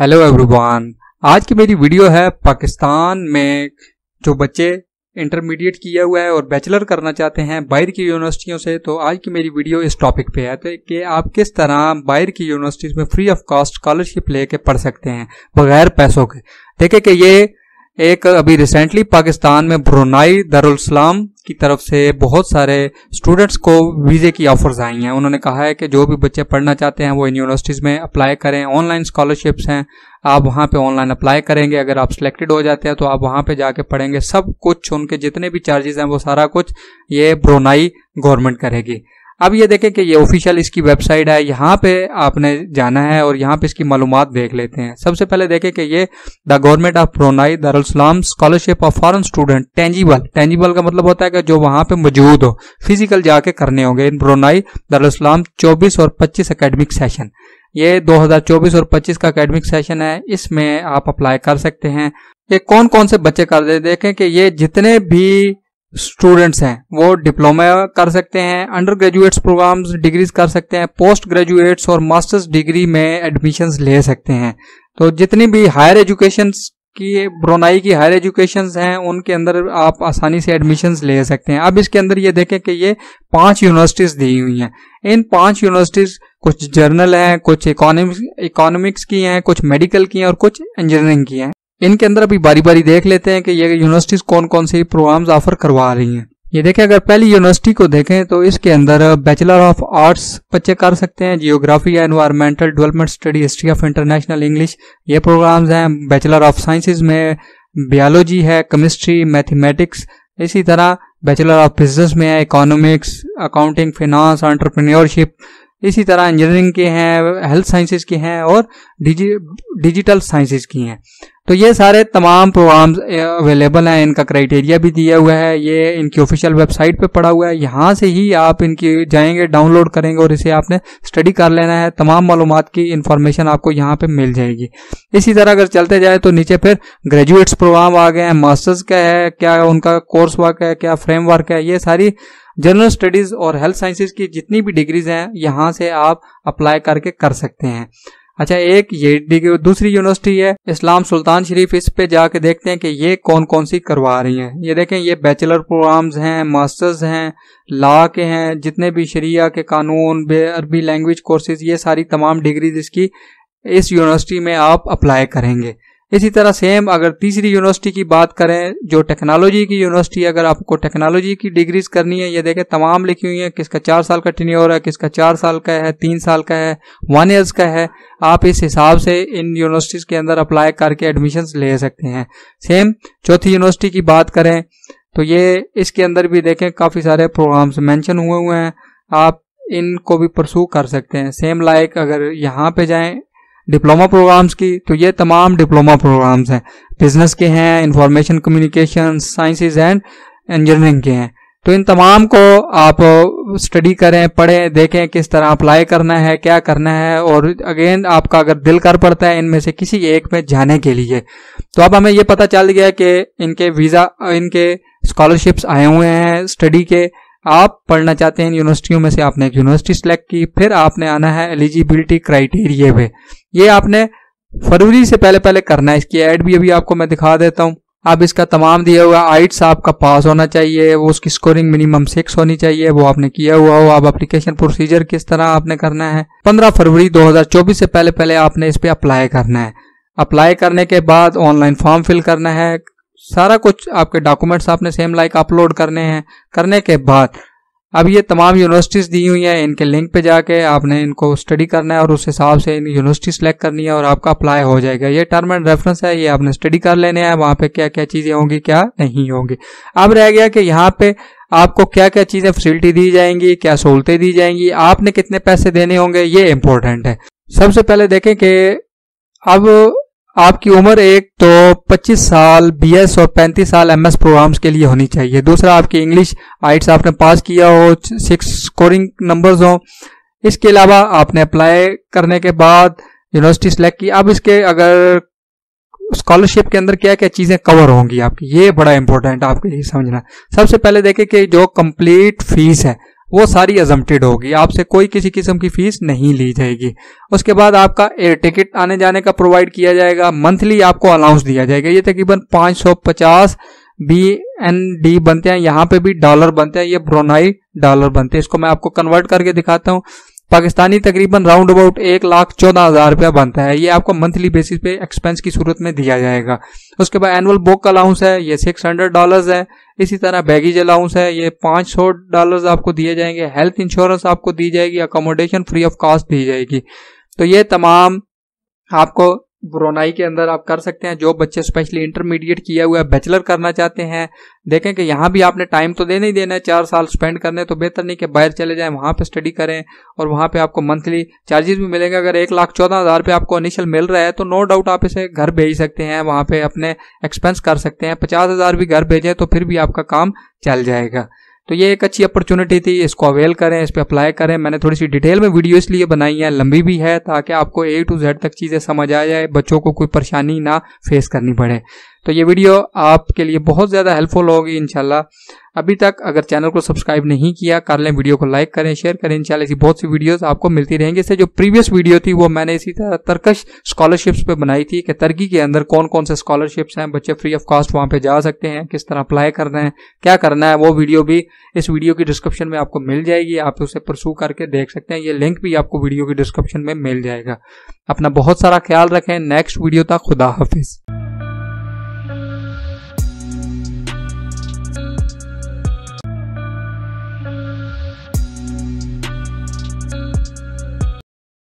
hello everyone आज की मेरी वीडियो है पाकिस्तान में जो बच्चे इंटरमीडिएट किया हुआ है और बैचलर करना चाहते हैं बाहर की यूनिवर्सिटियों से तो आज की मेरी वीडियो इस टॉपिक पे है तो कि आप किस तरह बाहर की यूनिवर्सिटीज में फ्री ऑफ कॉस्ट स्कॉलरशिप लेके पढ़ सकते हैं बगैर पैसों के देखे कि ये एक अभी रिसेंटली पाकिस्तान में ब्रुनाई दारुलस्लाम की तरफ से बहुत सारे स्टूडेंट्स को वीज़े की ऑफर्स आई हैं उन्होंने कहा है कि जो भी बच्चे पढ़ना चाहते हैं वो इन यूनिवर्सिटीज़ में अप्लाई करें ऑनलाइन स्कॉलरशिप्स हैं आप वहाँ पे ऑनलाइन अप्लाई करेंगे अगर आप सिलेक्टेड हो जाते हैं तो आप वहाँ पे जाके पढ़ेंगे सब कुछ उनके जितने भी चार्जेस हैं वो सारा कुछ ये ब्रोनाई गवर्नमेंट करेगी अब ये देखें कि ये ऑफिशियल इसकी वेबसाइट है यहाँ पे आपने जाना है और यहाँ पे इसकी मालूम देख लेते हैं सबसे पहले देखें कि ये the government of Brunei Darussalam scholarship of foreign student tangible tangible का मतलब होता है कि जो वहाँ पे मौजूद हो फिजिकल जाके करने होंगे इन ब्रोनाई दार्लाम चौबीस और पच्चीस अकेडमिक सेशन ये दो और पच्चीस का अकेडमिक सेशन है इसमें आप अप्लाई कर सकते हैं ये कौन कौन से बच्चे कर दे देखें कि ये जितने भी स्टूडेंट्स हैं वो डिप्लोमा कर सकते हैं अंडर ग्रेजुएट्स प्रोग्राम्स डिग्रीज कर सकते हैं पोस्ट ग्रेजुएट्स और मास्टर्स डिग्री में एडमिशन्स ले सकते हैं तो जितनी भी हायर एजुकेशन की ब्रोनाई की हायर एजुकेशन हैं उनके अंदर आप आसानी से एडमिशंस ले सकते हैं अब इसके अंदर ये देखें कि ये पांच यूनिवर्सिटीज़ दी हुई हैं इन पांच यूनिवर्सिटीज़ कुछ जर्नल हैं कुछ इकोनॉमिक्स की हैं कुछ मेडिकल की हैं और कुछ इंजीनियरिंग की हैं इनके अंदर अभी बारी बारी देख लेते हैं कि ये यूनिवर्सिटीज कौन कौन से प्रोग्राम ऑफर करवा रही हैं ये देखें अगर पहली यूनिवर्सिटी को देखें तो इसके अंदर बैचलर ऑफ आर्ट्स बच्चे कर सकते हैं जियोग्राफी या development study history of international English ये प्रोग्राम्स हैं बैचलर ऑफ साइंसेज में बायोलॉजी है केमिस्ट्री मैथमेटिक्स इसी तरह बैचलर ऑफ बिजनेस में है इकोनॉमिक्स अकाउंटिंग फिनांस एंटरप्रेन्योरशिप इसी तरह इंजीनियरिंग के हैं हेल्थ साइंसेज के हैं और डिजिटल साइंसेज की हैं तो ये सारे तमाम प्रोग्राम्स अवेलेबल हैं इनका क्राइटेरिया भी दिया हुआ है ये इनकी ऑफिशियल वेबसाइट पे पड़ा हुआ है यहाँ से ही आप इनकी जाएंगे डाउनलोड करेंगे और इसे आपने स्टडी कर लेना है तमाम मालूम की इन्फॉर्मेशन आपको यहाँ पे मिल जाएगी इसी तरह अगर चलते जाए तो नीचे फिर ग्रेजुएट्स प्रोग्राम आ गए हैं मास्टर्स का है क्या उनका कोर्स वर्क है क्या फ्रेमवर्क है ये सारी जनरल स्टडीज और हेल्थ साइंसेज की जितनी भी डिग्रीज हैं यहाँ से आप अप्लाई करके कर सकते हैं अच्छा एक ये डिग्री दूसरी यूनिवर्सिटी है इस्लाम सुल्तान शरीफ इस पे जाके देखते हैं कि ये कौन कौन सी करवा रही हैं ये देखें ये बैचलर प्रोग्राम्स हैं मास्टर्स हैं लॉ के हैं जितने भी शरिया के कानून अरबी लैंग्वेज कोर्सेज ये सारी तमाम डिग्रीज इसकी इस यूनिवर्सिटी में आप अप्लाई करेंगे इसी तरह सेम अगर तीसरी यूनिवर्सिटी की बात करें जो टेक्नोलॉजी की यूनिवर्सिटी अगर आपको टेक्नोलॉजी की डिग्रीज करनी है ये देखें तमाम लिखी हुई है किसका चार साल का टेन्योर है किसका चार साल का है तीन साल का है वन ईयर्स का है आप इस हिसाब से इन यूनिवर्सिटीज़ के अंदर अप्लाई करके एडमिशन ले सकते हैं सेम चौथी यूनिवर्सिटी की बात करें तो ये इसके अंदर भी देखें काफ़ी सारे प्रोग्राम्स मैंशन हुए हुए हैं आप इनको भी परसू कर सकते हैं सेम लाइक अगर यहाँ पे जाएं डिप्लोमा प्रोग्राम्स की तो ये तमाम डिप्लोमा प्रोग्राम्स हैं बिजनेस के हैं information communication sciences and engineering के हैं तो इन तमाम को आप स्टडी करें पढ़ें देखें किस तरह अप्लाई करना है क्या करना है और अगेन आपका अगर दिल कर पड़ता है इनमें से किसी एक में जाने के लिए तो अब हमें ये पता चल गया कि इनके वीज़ा इनके स्कॉलरशिप्स आए हुए हैं स्टडी के आप पढ़ना चाहते हैं यूनिवर्सिटियों में से आपने एक यूनिवर्सिटी सेलेक्ट की फिर आपने आना है एलिजिबिलिटी क्राइटेरिया पे ये आपने फरवरी से पहले पहले करना है इसकी एड भी अभी आपको मैं दिखा देता हूँ अब इसका तमाम दिया हुआ आइट्स आपका पास होना चाहिए वो उसकी स्कोरिंग मिनिमम सिक्स होनी चाहिए वो आपने किया हुआ हो आप एप्लीकेशन प्रोसीजर किस तरह आपने करना है 15 फरवरी 2024 से पहले पहले आपने इस पर अप्लाई करना है अप्लाई करने के बाद ऑनलाइन फॉर्म फिल करना है सारा कुछ आपके डॉक्यूमेंट्स आपने सेम लाइक अपलोड करने हैं करने के बाद अब ये तमाम यूनिवर्सिटीज़ दी हुई हैं इनके लिंक पे जाके आपने इनको स्टडी करना है और उस हिसाब से इन यूनिवर्सिटी सेलेक्ट करनी है और आपका अप्लाई हो जाएगा ये टर्म एंड रेफरेंस है ये आपने स्टडी कर लेने हैं वहाँ पे क्या क्या चीज़ें होंगी क्या नहीं होंगी अब रह गया कि यहाँ पे आपको क्या क्या चीज़ें फैसिलिटी दी जाएंगी क्या सहूलतें दी जाएंगी आपने कितने पैसे देने होंगे ये इम्पोर्टेंट है सबसे पहले देखें कि अब आपकी उम्र एक तो 25 साल बी एस और 35 साल एम एस प्रोग्राम्स के लिए होनी चाहिए दूसरा आपकी इंग्लिश आइट्स आपने पास किया हो सिक्स स्कोरिंग नंबर्स हो इसके अलावा आपने अप्लाई करने के बाद यूनिवर्सिटी सेलेक्ट की अब इसके अगर स्कॉलरशिप के अंदर क्या क्या चीज़ें कवर होंगी आपकी ये बड़ा इंपॉर्टेंट आपके लिए समझना सबसे पहले देखें कि जो कंप्लीट फीस है वो सारी एजमटेड होगी आपसे कोई किसी किस्म की फीस नहीं ली जाएगी उसके बाद आपका एयर टिकट आने जाने का प्रोवाइड किया जाएगा मंथली आपको अलाउंस दिया जाएगा ये तकरीबन 550 बी एन डी बनते हैं यहाँ पे भी डॉलर बनते हैं ये ब्रोनाई डॉलर बनते हैं इसको मैं आपको कन्वर्ट करके दिखाता हूँ पाकिस्तानी तकरीबन राउंड अबाउट एक लाख चौदह हज़ार रुपया बनता है ये आपको मंथली बेसिस पे एक्सपेंस की सूरत में दिया जाएगा उसके बाद एनुअल बुक अलाउंस है ये सिक्स हंड्रेड डॉलर है इसी तरह बैगेज अलाउंस है ये पाँच सौ डॉलर आपको दिए जाएंगे हेल्थ इंश्योरेंस आपको दी जाएगी अकोमोडेशन फ्री ऑफ कॉस्ट दी जाएगी तो ये तमाम आपको ब्रोनाई के अंदर आप कर सकते हैं जो बच्चे स्पेशली इंटरमीडिएट किया हुआ है बैचलर करना चाहते हैं देखें कि यहाँ भी आपने टाइम तो देना ही देना है चार साल स्पेंड करने तो बेहतर नहीं कि बाहर चले जाएं वहाँ पे स्टडी करें और वहाँ पे आपको मंथली चार्जेस भी मिलेंगे अगर एक लाख चौदह हज़ार रुपये आपको इनिशियल मिल रहा है तो नो डाउट आप इसे घर भेज सकते हैं वहाँ पर अपने एक्सपेंस कर सकते हैं पचास हज़ार भी घर भेजें तो फिर भी आपका काम चल जाएगा तो ये एक अच्छी अपॉर्चुनिटी थी इसको अवेल करें इस पर अप्लाई करें मैंने थोड़ी सी डिटेल में वीडियो इसलिए बनाई है लंबी भी है ताकि आपको ए टू जेड तक चीज़ें समझ आ जाए बच्चों को कोई परेशानी ना फेस करनी पड़े तो ये वीडियो आपके लिए बहुत ज़्यादा हेल्पफुल होगी इनशाला अभी तक अगर चैनल को सब्सक्राइब नहीं किया कर लें वीडियो को लाइक करें शेयर करें इनशाला ऐसी बहुत सी वीडियोस आपको मिलती रहेंगी इससे जो प्रीवियस वीडियो थी वो मैंने इसी तरह तरकश स्कॉलरशिप्स पे बनाई थी कि तर्की के अंदर कौन कौन से स्कॉलरशिप्स हैं बच्चे फ्री ऑफ कॉस्ट वहाँ पर जा सकते हैं किस तरह अप्लाई करना है क्या करना है वो वीडियो भी इस वीडियो की डिस्क्रिप्शन में आपको मिल जाएगी आप उसे परसू करके देख सकते हैं ये लिंक भी आपको वीडियो की डिस्क्रिप्शन में मिल जाएगा अपना बहुत सारा ख्याल रखें नेक्स्ट वीडियो तक खुदा हाफिज़